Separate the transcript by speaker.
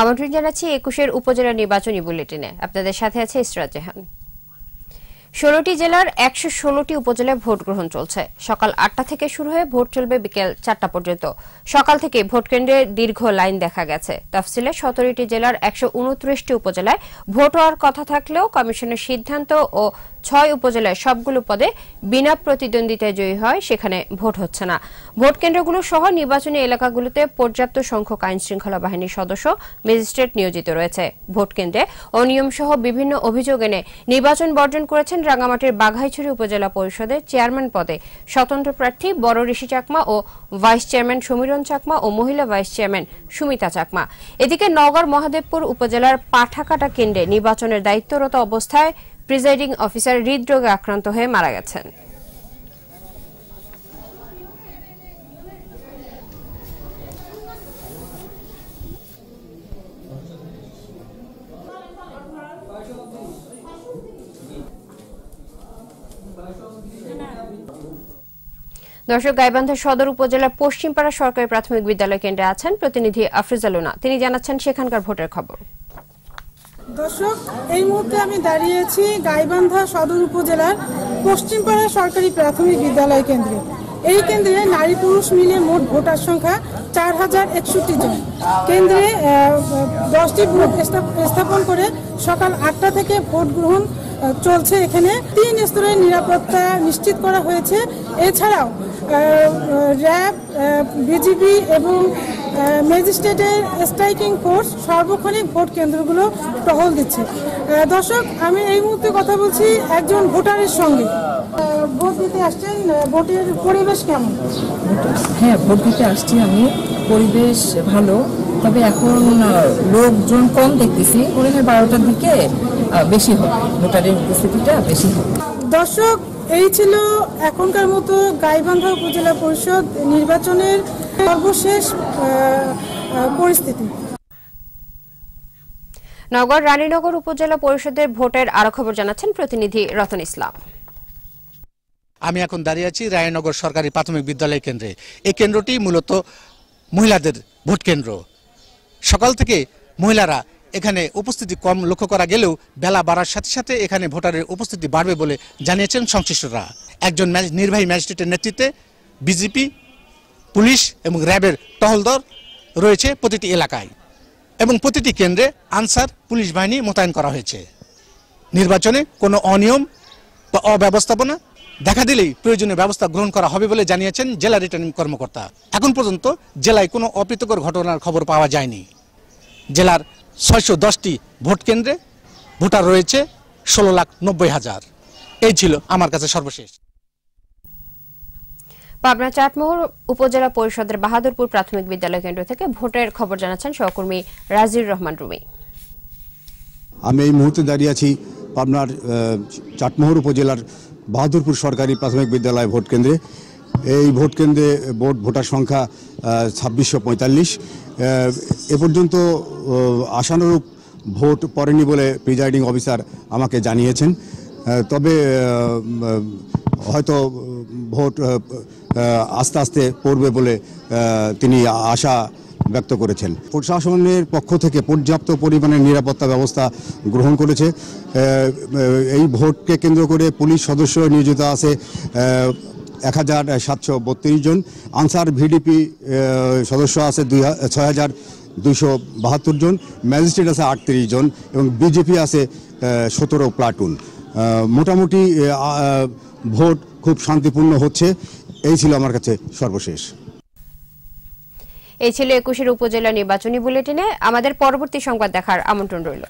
Speaker 1: আমন্ত্রণ জানাচ্ছি একুশের উপজেলা নির্বাচনী বুলেটিনে আপনাদের সাথে আছে ইসরাত জাহান ষোলোটি জেলার একশো ষোলটি উপজেলায় ভোট গ্রহণ চলছে সকাল আটটা থেকে শুরু হয়ে ভোট চলবে বিকেল চারটা পর্যন্ত সকাল থেকে ভোট কেন্দ্রে দীর্ঘ লাইন দেখা গেছে তফসিলে সতেরোটি জেলার একশো উনত্রিশটি উপজেলায় ভোট হওয়ার কথা থাকলেও কমিশনের সিদ্ধান্ত ও ছয় উপজেলায় সবগুলো পদে বিনা প্রতিদ্বন্দ্বিতায় জয়ী হয় সেখানে ভোট হচ্ছে না ভোট কেন্দ্রগুলো সহ নির্বাচনী এলাকাগুলোতে পর্যাপ্ত সংখ্যক আইন শৃঙ্খলা বাহিনীর সদস্য ম্যাজিস্ট্রেট নিয়োজিত রয়েছে ভোট কেন্দ্রে অনিয়ম সহ বিভিন্ন অভিযোগ এনে নির্বাচন বর্জন করেছেন রাঙামাটির বাঘাইছড়ি উপজেলা পরিষদের চেয়ারম্যান পদে স্বতন্ত্র প্রার্থী বড় ঋষি চাকমা ও ভাইস চেয়ারম্যান সমীরণ চাকমা ও মহিলা ভাইস চেয়ারম্যান সুমিতা চাকমা এদিকে নগর মহাদেবপুর উপজেলার পাঠাকাটা কেন্দ্রে নির্বাচনের দায়িত্বরত অবস্থায় প্রিজাইডিং অফিসার হৃদরোগে আক্রান্ত হয়ে মারা গেছেন দর্শক গাইবান্ধা সদর উপজেলার পশ্চিমপাড়া সরকারি প্রাথমিক বিদ্যালয় কেন্দ্রে আছেন প্রতিনিধি আফরিজালুনা তিনি জানাচ্ছেন সেখানকার ভোটের খবর
Speaker 2: দর্শক এই মুহূর্তে আমি দাঁড়িয়েছি গাইবান্ধা সদর উপজেলার পশ্চিমপাড়া সরকারি প্রাথমিক বিদ্যালয় কেন্দ্রে এই কেন্দ্রে নারী পুরুষ মিলে মোট ভোটার সংখ্যা চার হাজার একষট্টি জন কেন্দ্রে দশটি ভোট স্থাপন করে সকাল আটটা থেকে ভোট গ্রহণ চলছে এখানে তিন স্তরের নিরাপত্তা নিশ্চিত করা হয়েছে এছাড়াও র্যাব বিজিবি এবং ম্যাজিস্ট্রেটের স্ট্রাইকিং ফোর্স সার্বক্ষণিক ভোট কেন্দ্রগুলো টহল দিচ্ছে দর্শক আমি এই মুহূর্তে কথা বলছি একজন ভোটারের সঙ্গে ভোট দিতে আসছেন ভোটের পরিবেশ কেমন হ্যাঁ ভোট দিতে আসছি আমি পরিবেশ ভালো তবে এখন লোকজন কম দেখতেছি মনে হয় বারোটার দিকে বেশি হবে ভোটারের উপস্থিতিটা বেশি হবে দর্শক এই ছিল এখনকার মতো গাইবান্ধা উপজেলা পরিষদ নির্বাচনের সর্বশেষ
Speaker 1: পরিস্থিতি নগর রানীনগর উপজেলা পরিষদের ভোটের আরো খবর জানাচ্ছেন প্রতিনিধি রতন ইসলাম
Speaker 3: আমি এখন দাঁড়িয়ে আছি রায়নগর সরকারি প্রাথমিক বিদ্যালয় কেন্দ্রে এই কেন্দ্রটি মূলত মহিলাদের ভোট কেন্দ্র সকাল থেকে মহিলারা এখানে উপস্থিতি কম লক্ষ্য করা গেলেও বেলা বাড়ার সাথে সাথে এখানে ভোটারের উপস্থিতি বাড়বে বলে জানিয়েছেন সংশ্লিষ্টরা একজন নির্বাহী ম্যাজিস্ট্রেটের নেতৃত্বে বিজেপি পুলিশ এবং র্যাবের টহলদর রয়েছে প্রতিটি এলাকায় এবং প্রতিটি কেন্দ্রে আনসার পুলিশ বাহিনী মোতায়েন করা হয়েছে নির্বাচনে কোনো অনিয়ম বা অব্যবস্থাপনা দেখা দিলেই প্রয়োজনীয় ব্যবস্থা গ্রহণ করা হবে বলে জানিয়েছেন জেলা রিটার্নিং কর্মকর্তা এখন পর্যন্ত জেলায় কোনো অপ্রীতকর ঘটনার খবর পাওয়া যায়নি জেলার ছয়শো দশটি ভোট কেন্দ্রে ভোটার রয়েছে ষোলো লাখ নব্বই হাজার এই ছিল আমার কাছে সর্বশেষ
Speaker 1: পাবনা চাটমোহর উপজেলা পরিষদের বাহাদুরপুর প্রাথমিক বিদ্যালয় কেন্দ্র থেকে ভোটের খবর জানাচ্ছেন সহকর্মী রাজির রহমান রুমি
Speaker 4: আমি এই মুহূর্তে দাঁড়িয়ে আছি পাবনার চাটমোহর উপজেলার বাহাদুরপুর সরকারি প্রাথমিক বিদ্যালয় ভোট কেন্দ্রে এই ভোট কেন্দ্রে ভোট ভোটার সংখ্যা ছাব্বিশশো পঁয়তাল্লিশ এ পর্যন্ত আশানুরূপ ভোট পড়েনি বলে প্রিজাইডিং অফিসার আমাকে জানিয়েছেন তবে হয়তো ভোট আস্তে আস্তে পড়বে বলে তিনি আশা ব্যক্ত করেছেন প্রশাসনের পক্ষ থেকে পর্যাপ্ত পরিমাণে নিরাপত্তা ব্যবস্থা গ্রহণ করেছে এই ভোটকে কেন্দ্র করে পুলিশ সদস্য নিয়োজিত আছে এক হাজার সাতশো বত্রিশ জন আনসার ভিডিপি সদস্য আছে দুই ছয় হাজার দুশো বাহাত্তর জন ম্যাজিস্ট্রেট আছে আটত্রিশ জন এবং বিজেপি আছে সতেরো প্লাটুন মোটামুটি ভোট খুব শান্তিপূর্ণ হচ্ছে এই ছিল আমার কাছে সর্বশেষ
Speaker 1: এই ছিল একুশের উপজেলা নির্বাচনী বুলেটিনে আমাদের পরবর্তী সংবাদ দেখার আমন্ত্রণ রইল